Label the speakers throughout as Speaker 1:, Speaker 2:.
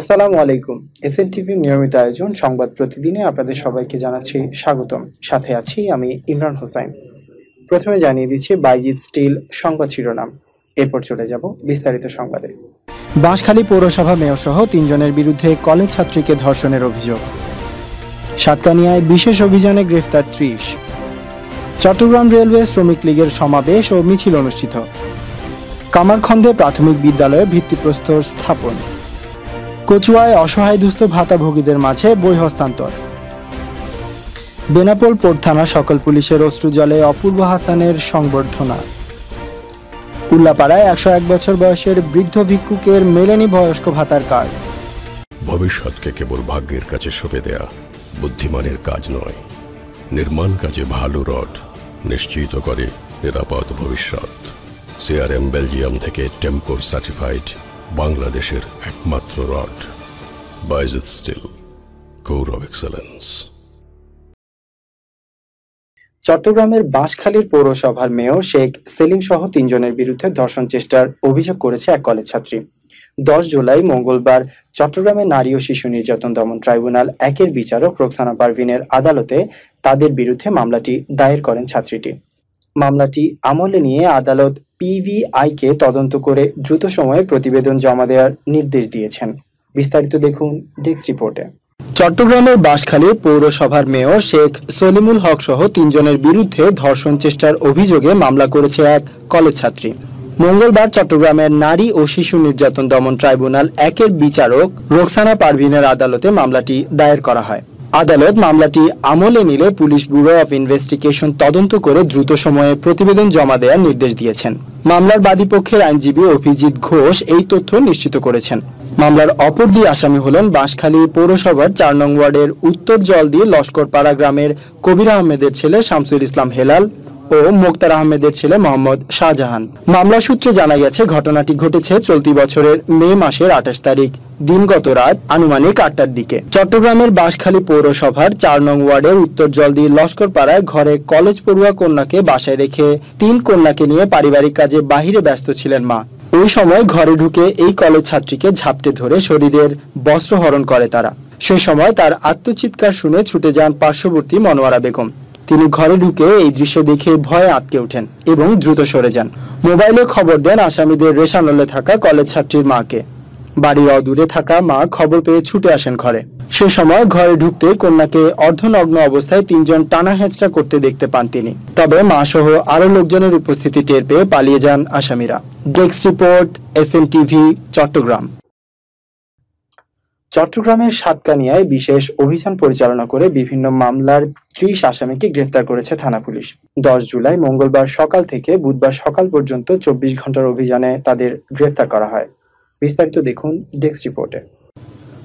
Speaker 1: আসসালামু আলাইকুম এসএন টিভির নিয়মিত আয়োজন সংবাদ প্রতিদিনে আপনাদের সবাইকে জানাচ্ছি স্বাগতম সাথে আছি আমি ইমরান হোসাইন প্রথমে জানিয়ে দিচ্ছি বাইজিৎ স্টিল সংবাদ শিরোনাম এরপর চলে যাব বিস্তারিত সংবাদে বাঁশখালী পৌরসভা মেয়র সহ তিনজনের বিরুদ্ধে কলেজ ছাত্রীকে ধর্ষণের অভিযোগ সাতকানিয়ায় বিশেষ অভিযানে গ্রেফতার ত্রিশ চট্টগ্রাম রেলওয়ে শ্রমিক লীগের সমাবেশ ও মিছিল অনুষ্ঠিত কামারখন্দে প্রাথমিক বিদ্যালয়ে ভিত্তিপ্রস্তর স্থাপন কচুয়ায় অসহায় দুস্থ ভাতাভোগীদের মাঝে বই হস্তান্তর বেনাপোল পোর্ট থানা সকল পুলিশের অশ্রু জলে অপূর্ব হাসানের সংবর্ধনা উল্লাপাড়ায় একশো এক বছর বয়সের বৃদ্ধ ভিক্ষুকের মেলেনি বয়স্ক ভাতার
Speaker 2: কার্ড ভবিষ্যৎকে কেবল ভাগ্যের কাছে সঁপে দেয়া বুদ্ধিমানের কাজ নয় নির্মাণ কাজে ভালো রড নিশ্চিত করে নিরাপদ ভবিষ্যৎ সিআরএম বেলজিয়াম থেকে টেম্পোর সার্টিফাইড বাংলাদেশের একমাত্র রড বাইজেদ স্টিল গৌরব এক্সেলেন্স
Speaker 1: চট্টগ্রামের বাঁশখালীর পৌরসভার মেয়র শেখ সেলিম সহ তিনজনের বিরুদ্ধে ধর্ষণ চেষ্টার অভিযোগ করেছে এক কলেজ ছাত্রী দশ জুলাই মঙ্গলবার চট্টগ্রামে নারী ও শিশু নির্যাতন দমন ট্রাইব্যুনাল একের বিচারক রোকসানা পারভিনের আদালতে তাদের বিরুদ্ধে মামলাটি দায়ের করেন ছাত্রীটি মামলাটি আমলে নিয়ে আদালত পিভিআইকে তদন্ত করে দ্রুত সময়ে প্রতিবেদন জমা দেওয়ার নির্দেশ দিয়েছেন বিস্তারিত দেখুন ডেস্ক রিপোর্টে চট্টগ্রামের বাসখালী পৌরসভার মেয়র শেখ সলিমুল হক সহ তিনজনের বিরুদ্ধে ধর্ষণ চেষ্টার অভিযোগে মামলা করেছে এক কলেজ ছাত্রী মঙ্গলবার চট্টগ্রামের নারী ও শিশু নির্যাতন দমন ট্রাইব্যুনাল একের বিচারক রোকসানা পারভিনের আদালতে মামলাটি দায়ের করা হয় আদালত মামলাটি আমলে নিলে পুলিশ ব্যুরো অব ইনভেস্টিগেশন তদন্ত করে দ্রুত সময়ে প্রতিবেদন জমা দেওয়ার নির্দেশ দিয়েছেন মামলার বাদীপক্ষের আইনজীবী অভিজিৎ ঘোষ এই তথ্য নিশ্চিত করেছেন মামলার অপর দুই আসামি হলেন বাঁশখালী পৌরসভার চার নং ওয়ার্ডের উত্তর জল দিয়ে লস্করপাড়া গ্রামের কবির আহমেদের ছেলে শামসুল ইসলাম হেলাল ও মোক্তার আহমেদের ছেলে মোহাম্মদ শাহজাহান মামলা সূত্রে জানা গেছে ঘটনাটি ঘটেছে চলতি বছরের মে মাসের আঠাশ তারিখ দিনগত রাত আনুমানিক আটটার দিকে চট্টগ্রামের বাঁশখালী পৌরসভার চার নং ওয়ার্ডের উত্তর জল দিয়ে লস্কর পাড়ায় ঘরে কলেজ পড়ুয়া কন্যাকে বাসায় রেখে তিন কন্যাকে নিয়ে পারিবারিক কাজে বাহিরে ব্যস্ত ছিলেন মা ওই সময় ঘরে ঢুকে এই কলেজ ছাত্রীকে ঝাপটে ধরে শরীরের বস্ত্রহরণ করে তারা সে সময় তার আত্মচিৎকার শুনে ছুটে যান পার্শ্ববর্তী মনোয়ারা বেগম তিনি ঘরে ঢুকে এই দৃশ্য দেখে ভয়ে আটকে ওঠেন এবং দ্রুত সরে যান মোবাইলে খবর দেন আসামিদের রেশানলে থাকা কলেজ ছাত্রীর মাকে বাড়ির অদূরে থাকা মা খবর পেয়ে ছুটে আসেন ঘরে সে সময় ঘরে ঢুকতে কন্যাকে অর্ধনগ্ন অবস্থায় তিনজন টানা হেঁচড়া করতে দেখতে পান তিনি তবে মা সহ আরো লোকজনের উপস্থিতি টের পেয়ে পালিয়ে যান আসামিরা desk report S TV Chittagong চট্টগ্রামের সাতকানিয়ায় বিশেষ অভিযান পরিচালনা করে বিভিন্ন মামলার ত্রিশ আসামিকে গ্রেফতার করেছে থানা পুলিশ দশ জুলাই মঙ্গলবার সকাল থেকে বুধবার সকাল পর্যন্ত চব্বিশ ঘন্টার অভিযানে তাদের গ্রেফতার করা হয় বিস্তারিত দেখুন ডেস্ক রিপোর্টে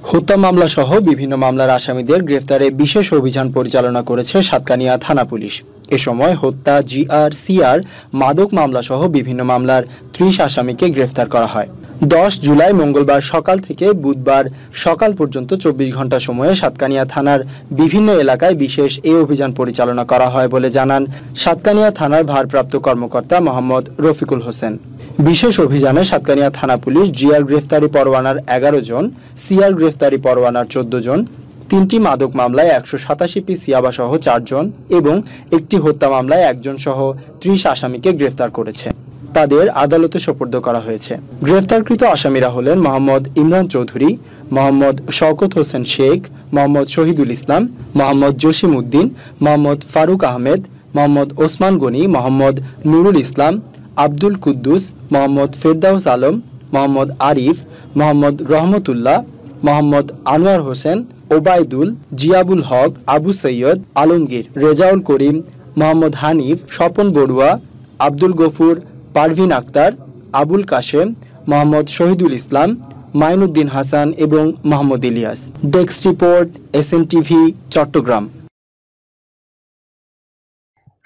Speaker 1: হত্যা মামলা সহ বিভিন্ন মামলার আসামিদের গ্রেফতারে বিশেষ অভিযান পরিচালনা করেছে সাতকানিয়া থানা পুলিশ এ সময় হত্যা জিআর সিআর মাদক মামলা সহ বিভিন্ন মামলার ত্রিশ আসামিকে গ্রেফতার করা হয় দশ জুলাই মঙ্গলবার সকাল থেকে বুধবার সকাল পর্যন্ত চব্বিশ ঘন্টা সময়ে সাতকানিয়া থানার বিভিন্ন এলাকায় বিশেষ এ অভিযান পরিচালনা করা হয় বলে জানান সাতকানিয়া থানার ভারপ্রাপ্ত কর্মকর্তা মোহাম্মদ রফিকুল হোসেন বিশেষ অভিযানে সাতকানিয়া থানা পুলিশ জিআর গ্রেফতারি পরোয়ানার এগারো জন সিআর গ্রেফতারি পরোয়ানার চোদ্দ জন তিনটি মাদক মামলায় একশো সাতাশি সিয়াবা সহ চারজন এবং একটি হত্যা মামলায় একজন সহ ত্রিশ আসামিকে গ্রেফতার করেছে তাদের আদালতে সোপর্দ করা হয়েছে গ্রেফতারকৃত আসামিরা হলেন মোহাম্মদ ইমরান চৌধুরী মোহাম্মদ শওকত হোসেন শেখ মোহাম্মদ শহীদুল ইসলাম মোহাম্মদ জসিম উদ্দিন মোহাম্মদ ফারুক আহমেদ মোহাম্মদ ওসমান গনি মোহাম্মদ নুরুল ইসলাম আব্দুল কুদ্দুস মোহাম্মদ ফেরদাউস আলম মোহাম্মদ আরিফ মোহাম্মদ রহমতুল্লাহ মোহাম্মদ আনোয়ার হোসেন ওবায়দুল জিয়াবুল হক আবু সৈয়দ আলমগীর রেজাউল করিম মোহাম্মদ হানিফ স্বপন বড়ুয়া আব্দুল গফুর পারভিন আক্তার আবুল কাশেম মোহাম্মদ শহীদুল ইসলাম মাইনুদ্দিন হাসান এবং মাহমুদ ইলিয়াস ডেক্স রিপোর্ট এস টিভি চট্টগ্রাম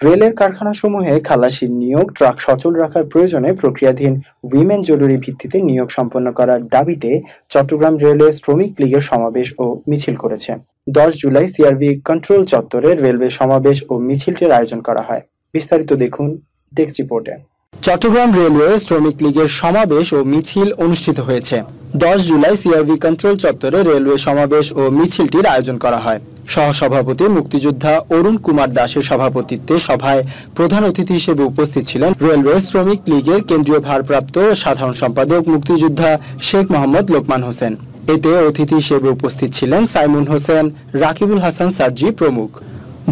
Speaker 1: রেলের কারখানাসমূহে খালাসির নিয়োগ ট্রাক সচল রাখার প্রয়োজনে প্রক্রিয়াধীন উইমেন জরুরি ভিত্তিতে নিয়োগ সম্পন্ন করার দাবিতে চট্টগ্রাম রেলওয়ে শ্রমিক লীগের সমাবেশ ও মিছিল করেছে দশ জুলাই সিআরভি কন্ট্রোল চত্বরে রেলওয়ে সমাবেশ ও মিছিলটির আয়োজন করা হয় বিস্তারিত দেখুন ডেক্স রিপোর্টে চট্টগ্রাম রেলওয়ে শ্রমিক লীগের সমাবেশ ও মিছিল অনুষ্ঠিত হয়েছে দশ জুলাই সিআরবি কন্ট্রোল চত্বরে রেলওয়ে সমাবেশ ও মিছিলটির আয়োজন করা হয় সহসভাপতি মুক্তিযোদ্ধা অরুণ কুমার দাসের সভাপতিত্বে সভায় প্রধান অতিথি হিসেবে উপস্থিত ছিলেন রেলওয়ে শ্রমিক লীগের কেন্দ্রীয় ভারপ্রাপ্ত সাধারণ সম্পাদক মুক্তিযোদ্ধা শেখ মোহাম্মদ লোকমান হোসেন এতে অতিথি হিসেবে উপস্থিত ছিলেন সাইমুন হোসেন রাকিবুল হাসান সার্জি প্রমুখ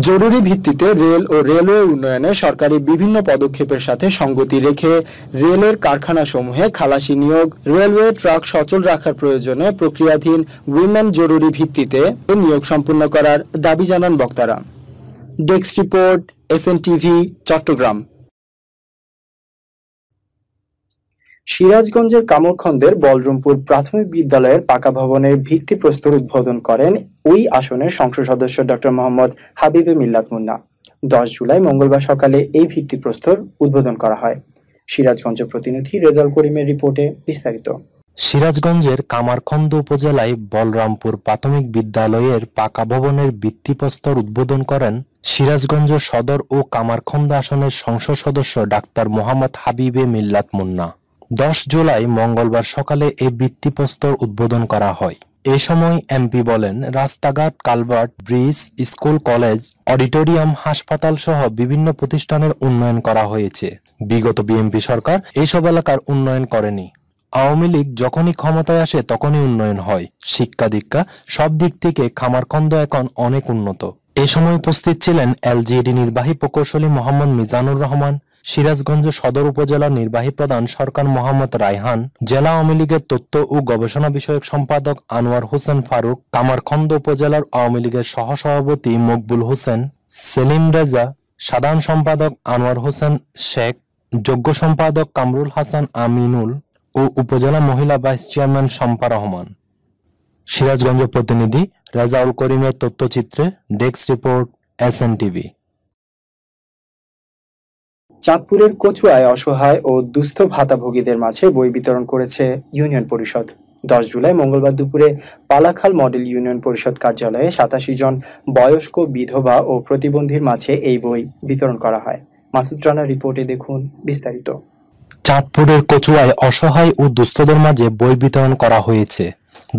Speaker 1: জরুরি ভিত্তিতে রেল ও রেলওয়ে উন্নয়নে সরকারি বিভিন্ন পদক্ষেপের সাথে সঙ্গতি রেখে রেলের কারখানাসমূহে খালাসি নিয়োগ রেলওয়ে ট্রাক সচল রাখার প্রয়োজনে প্রক্রিয়াধীন উইমেন জরুরি ভিত্তিতে নিয়োগ সম্পূর্ণ করার দাবি জানান বক্তারা ডেস্ক রিপোর্ট এস চট্টগ্রাম সিরাজগঞ্জের কামরখন্দের বলরামপুর প্রাথমিক বিদ্যালয়ের পাকা ভবনের ভিত্তিপ্রস্তর উদ্বোধন করেন ওই আসনের সংসদ সদস্য ডক্টর মোহাম্মদ হাবিবে মিল্লাত মুন্না দশ জুলাই মঙ্গলবার সকালে এই ভিত্তিপ্রস্তর উদ্বোধন করা হয় সিরাজগঞ্জ প্রতিনিধি রেজাল করিমের রিপোর্টে বিস্তারিত
Speaker 2: সিরাজগঞ্জের কামারখন্দ উপজেলায় বলরামপুর প্রাথমিক বিদ্যালয়ের পাকা ভবনের ভিত্তিপ্রস্তর উদ্বোধন করেন সিরাজগঞ্জ সদর ও কামারখন্দ আসনের সংসদ সদস্য ডাক্তার মোহাম্মদ হাবিবে মিল্লাত মুন্না দশ জুলাই মঙ্গলবার সকালে এ ভিত্তিপ্রস্তর উদ্বোধন করা হয় এ সময় এমপি বলেন রাস্তাঘাট culvert bridge school college auditorium হাসপাতাল সহ বিভিন্ন প্রতিষ্ঠানের উন্নয়ন করা হয়েছে বিগত বিএমপি সরকার এইসব এলাকার উন্নয়ন করেনি আওয়ামী লীগ যখনই ক্ষমতায় আসে তখনই উন্নয়ন হয় শিক্ষা দীক্ষা সব দিক থেকে খামারখন্দ এখন অনেক উন্নত এ সময় উপস্থিত ছিলেন এলজিডি নির্বাহী প্রকৌশলী মোহাম্মদ মিজানুর রহমান সিরাজগঞ্জ সদর উপজেলা নির্বাহী প্রধান সরকার মোহাম্মদ রায়হান জেলা আওয়ামী লীগের তথ্য ও গবেষণা বিষয়ক সম্পাদক আনোয়ার হোসেন ফারুক কামারখন্দ উপজেলার আওয়ামী লীগের সহসভাপতি মকবুল হোসেন সেলিম রেজা সাধারণ সম্পাদক আনোয়ার হোসেন শেখ যোগ্য সম্পাদক কামরুল হাসান আমিনুল ও উপজেলা মহিলা ভাইস চেয়ারম্যান শম্পা রহমান সিরাজগঞ্জ প্রতিনিধি রাজাউল করিমের তথ্যচিত্রে desk report S N TV
Speaker 1: চাঁদপুরের কচুয়ায় অসহায় ও দুস্থ ভাতাভোগীদের মাঝে বই বিতরণ করেছে ইউনিয়ন পরিষদ দশ জুলাই মঙ্গলবার দুপুরে পালাখাল মডেল ইউনিয়ন পরিষদ কার্যালয়ে সাতাশি জন বয়স্ক বিধবা ও প্রতিবন্ধীর মাঝে এই বই বিতরণ করা হয় মাসুদ রানার রিপোর্টে দেখুন বিস্তারিত
Speaker 2: চাঁদপুরের কচুয়ায় অসহায় ও দুস্থদের মাঝে বই বিতরণ করা হয়েছে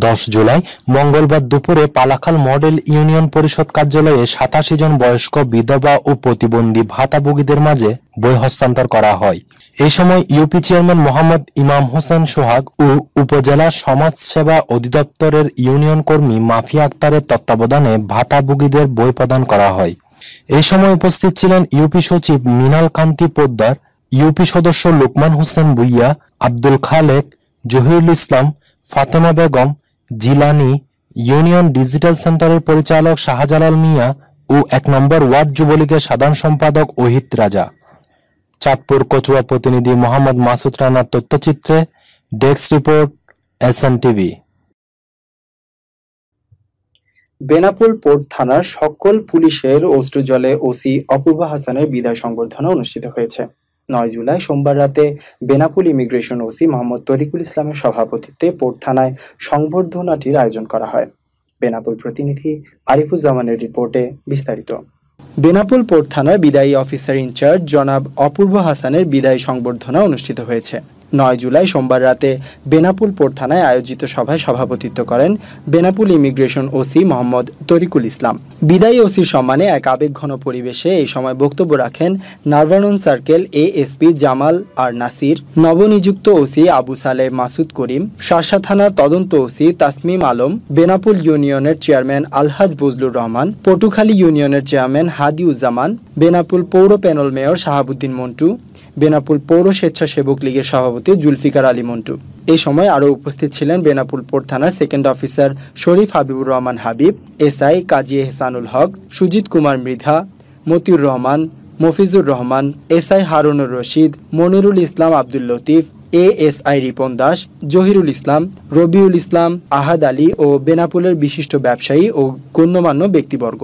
Speaker 2: দশ জুলাই মঙ্গলবার দুপুরে পালাখাল মডেল ইউনিয়ন পরিষদ কার্যালয়ে সাতাশি জন বয়স্ক বিধবা ও প্রতিবন্ধী ভাতাভোগীদের মাঝে বই হস্তান্তর করা হয় এ সময় ইউপি চেয়ারম্যান মোহাম্মদ ইমাম হোসেন সোহাগ ও উপজেলা সমাজসেবা অধিদপ্তরের ইউনিয়ন কর্মী মাফিয়া আক্তারের তত্ত্বাবধানে ভাতাভোগীদের বই প্রদান করা হয় এ সময় উপস্থিত ছিলেন ইউপি সচিব মিনাল কান্তি পোদ্দার ইউপি সদস্য লোকমান হোসেন বুইয়া আব্দুল খালেক জহিরুল ইসলাম ফাতেমা বেগম জিলানি ইউনিয়ন ডিজিটাল সেন্টারের পরিচালক শাহজালাল মিয়া ও এক নম্বর ওয়ার্ড যুবলীগের সাধারণ সম্পাদক ওহিত রাজা চাঁদপুর কচুয়া প্রতিনিধি মোহাম্মদ মাসুদ রানার তথ্যচিত্রে desk report S N TV
Speaker 1: Benapole port থানার সকল পুলিশের অশ্রুজলে ওসি অপূর্বা হাসানের বিদায় সংবর্ধনা অনুষ্ঠিত হয়েছে নয় জুলাই সোমবার রাতে বেনাপুল ইমিগ্রেশন ওসি মোহাম্মদ তরিকুল ইসলামের সভাপতিত্বে পোর্ট থানায় সংবর্ধনাটির আয়োজন করা হয় বেনাপুল প্রতিনিধি আরিফুজ্জামানের রিপোর্টে বিস্তারিত বেনাপুল পোর্ট থানার বিদায়ী অফিসার ইনচার্জ জনাব অপূর্ব হাসানের বিদায়ী সংবর্ধনা অনুষ্ঠিত হয়েছে নয় জুলাই সোমবার রাতে বেনাপুল থানায় আয়োজিত সভায় সভাপতিত্ব করেন বেনাপুল ইমিগ্রেশন ওসি মোহাম্মদ তরিকুল ইসলাম বিদায়ী ওসির সম্মানে এক আবেগঘন পরিবেশে এই সময় বক্তব্য রাখেন নার্ভানন সার্কেল এএসপি জামাল আর নাসির নবনিযুক্ত ওসি আবু সালে মাসুদ করিম শাসা থানার তদন্ত ওসি তাসমিম আলম বেনাপুল ইউনিয়নের চেয়ারম্যান আলহাজ বজলুর রহমান পটুখালী ইউনিয়নের চেয়ারম্যান হাদিউজ্জামান বেনাপুল পৌর প্যানেল মেয়র শাহাবুদ্দিন মন্টু বেনাপুল পৌর স্বেচ্ছাসেবক লীগের সভাপতি জুলফিকার আলী মন্টু এই সময় আরও উপস্থিত ছিলেন বেনাপুল পোর্ট থানার second officer Sharif Habibur Rahman Habib SI Kazi Ehsanul Haque Sujit Kumar Mridha Motiur Rahman Mofizur Rahman SI Harunur Rashid Monirul Islam Abdul Latif A S I Ripon Das Jahirul Islam Robiul Islam Ahad Ali ও বেনাপুলের বিশিষ্ট ব্যবসায়ী ও গণ্যমান্য ব্যক্তিবর্গ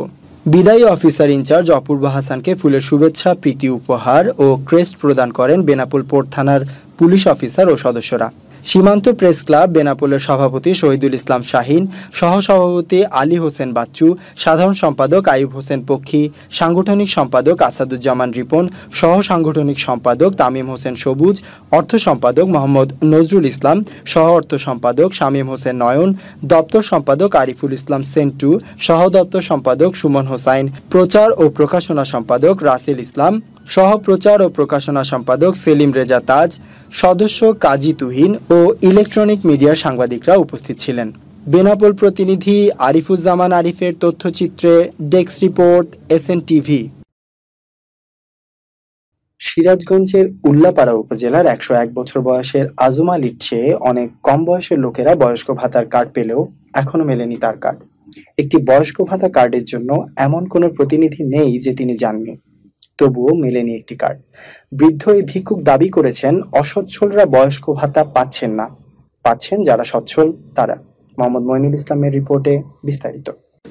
Speaker 1: বিদায়ী অফিসার ইনচার্জ অপূর্ব হাসানকে ফুলের শুভেচ্ছা প্রীতি উপহার ও ক্রেস্ট প্রদান করেন বেনাপুল পোর্ট থানার পুলিশ অফিসার ও সদস্যরা সীমান্ত প্রেস ক্লাব বেনাপোলের সভাপতি শহীদুল ইসলাম শাহিন সহসভাপতি আলী হোসেন বাচ্চু সাধারণ সম্পাদক আইব হোসেন পক্ষী সাংগঠনিক সম্পাদক আসাদুজ্জামান রিপন সহ সাংগঠনিক সম্পাদক তামিম হোসেন সবুজ অর্থ সম্পাদক মোহাম্মদ নজরুল ইসলাম সহ অর্থ সম্পাদক শামীম হোসেন নয়ন দপ্তর সম্পাদক আরিফুল ইসলাম সেন্টু সহ দপ্তর সম্পাদক সুমন হোসাইন প্রচার ও প্রকাশনা সম্পাদক রাসেল ইসলাম সহপ্রচার ও প্রকাশনা সম্পাদক সেলিম রেজা তাজ সদস্য কাজী তুহিন ও ইলেকট্রনিক মিডিয়ার সাংবাদিকরা উপস্থিত ছিলেন বেনাপোল প্রতিনিধি আরিফুজ্জামান আরিফের তথ্যচিত্রে ডেক্স রিপোর্ট এসএন টিভি সিরাজগঞ্জের উল্লাপাড়া উপজেলার একশো এক বছর বয়সের আজম আলীর চেয়ে অনেক কম বয়সের লোকেরা বয়স্ক ভাতার কার্ড পেলেও এখনও মেলেনি তার কার্ড একটি বয়স্ক ভাতা কার্ডের জন্য এমন কোনো প্রতিনিধি নেই যে তিনি জাননি তবুও মেলেনি একটি কার্ড বৃদ্ধ এই ভিক্ষুক দাবি করেছেন অসচ্ছলরা বয়স্ক ভাতা পাচ্ছেন না পাচ্ছেন যারা সচ্ছল তারা মোহাম্মদ মইনুল ইসলামের রিপোর্টে বিস্তারিত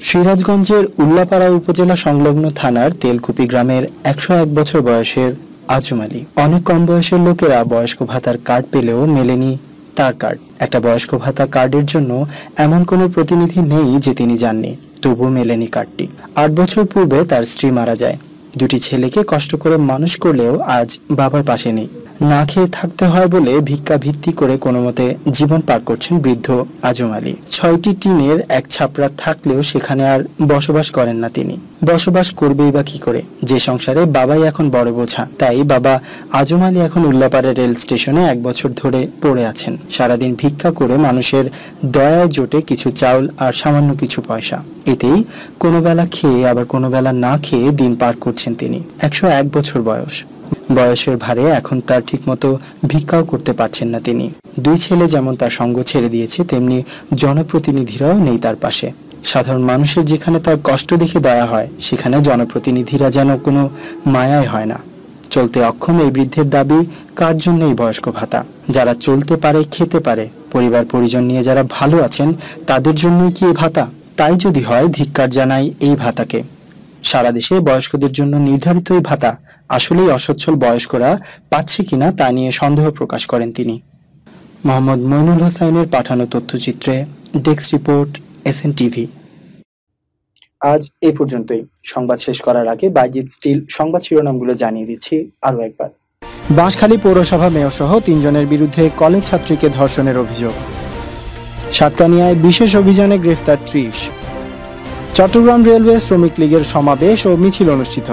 Speaker 1: সিরাজগঞ্জের উল্লাপাড়া উপজেলা সংলগ্ন থানার তেলকুপি গ্রামের একশো এক বছর বয়সের আজম আলী অনেক কম বয়সের লোকেরা বয়স্ক ভাতার কার্ড পেলেও মেলেনি তার কার্ড একটা বয়স্ক ভাতা কার্ডের জন্য এমন কোনো প্রতিনিধি নেই যে তিনি জাননি তবু মেলেনি কার্ডটি আট বছর পূর্বে তার স্ত্রী মারা যায় দুটি ছেলেকে কষ্ট করে মানুষ করলেও আজ বাবার পাশে নেই না খেয়ে থাকতে হয় বলে ভিক্ষা ভিত্তি করে কোনো মতে জীবন পার করছেন বৃদ্ধ আজম আলী ছয়টি টিনের এক ছাপড়া থাকলেও সেখানে আর বসবাস করেন না তিনি বসবাস করবেই বা কি করে যে সংসারে বাবাই এখন বড় বোঝা তাই বাবা আজম আলী এখন উল্লাপাড়া রেল স্টেশনে এক বছর ধরে পড়ে আছেন সারাদিন ভিক্ষা করে মানুষের দয়ায় জোটে কিছু চাউল আর সামান্য কিছু পয়সা এতেই কোনো বেলা খেয়ে আবার কোনো বেলা না খেয়ে দিন পার করছেন তিনি একশো এক বছর বয়স বয়সের ভারে এখন তার ঠিকমতো ভিক্ষাও করতে পারছেন না তিনি দুই ছেলে যেমন তার সঙ্গ ছেড়ে দিয়েছে তেমনি জনপ্রতিনিধিরাও নেই তার পাশে সাধারণ মানুষের যেখানে তার কষ্ট দেখে দয়া হয় সেখানে জনপ্রতিনিধিরা যেন কোনো মায়াই হয় না চলতে অক্ষম এই বৃদ্ধের দাবি কার জন্য এই বয়স্ক ভাতা যারা চলতে পারে খেতে পারে পরিবার পরিজন নিয়ে যারা ভালো আছেন তাদের জন্যই কি এই ভাতা তাই যদি হয় ধিক্কার জানাই এই ভাতাকে সারা দেশে বয়স্কদের জন্য নির্ধারিত এই ভাতা আসলেই অসচ্ছল বয়স্করা পাচ্ছে কিনা তা নিয়ে সন্দেহ প্রকাশ করেন তিনি মোহাম্মদ মইনুল হোসাইনের পাঠানো তথ্যচিত্রে ডেস্ক রিপোর্ট এন টিভি আজ এ পর্যন্তই সংবাদ শেষ করার আগে বাইজিৎ স্টিল সংবাদ শিরোনামগুলো জানিয়ে দিচ্ছি আরও একবার বাঁশখালী পৌরসভা মেয়র সহ তিনজনের বিরুদ্ধে কলেজ ছাত্রীকে ধর্ষণের অভিযোগ সাতকানিয়ায় বিশেষ অভিযানে গ্রেফতার ত্রিশ চট্টগ্রাম রেলওয়ে শ্রমিক লীগের সমাবেশ ও মিছিল অনুষ্ঠিত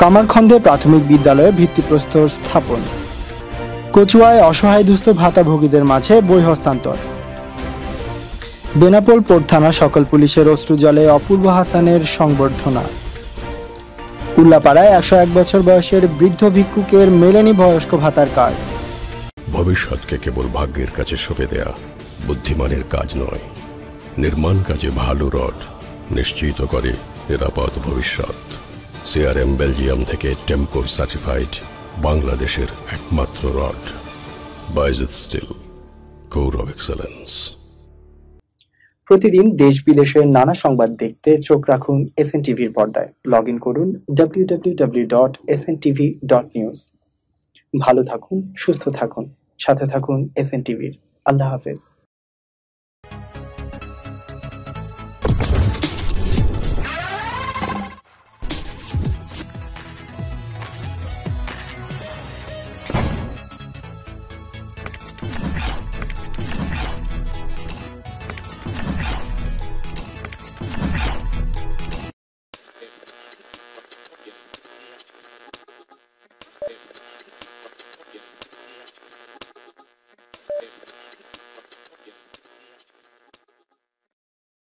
Speaker 1: কামারখন্দে প্রাথমিক বিদ্যালয়ে ভিত্তিপ্রস্তর স্থাপন কচুয়ায় অসহায় দুস্থ ভাতাভোগীদের মাঝে বই হস্তান্তর বেনাপোল পোর্ট থানা সকল পুলিশের অশ্রু জলে অপূর্ব হাসানের সংবর্ধনা উল্লাপাড়ায় একশো এক বছর বয়সের বৃদ্ধ ভিক্ষুকের মেলেনি বয়স্ক ভাতার
Speaker 2: কার্ড ভবিষ্যৎকে কেবল ভাগ্যের কাছে সঁপে দেয়া বুদ্ধিমানের কাজ নয় নির্মাণ কাজে ভালো রড নিশ্চিত করে নিরাপদ ভবিষ্যৎ সিআরএম বেলজিয়াম থেকে টেম্পোর সার্টিফাইড বাংলাদেশের একমাত্র rod Bayezid steel core of excellence
Speaker 1: প্রতিদিন দেশ বিদেশের নানা সংবাদ দেখতে চোখ রাখুন এসএন টিভির পর্দায় লগ ইন করুন ডাব্লিউ ডট ডট নিউজ ভালো থাকুন সুস্থ থাকুন সাথে থাকুন এসএন টিভির আল্লাহ হাফেজ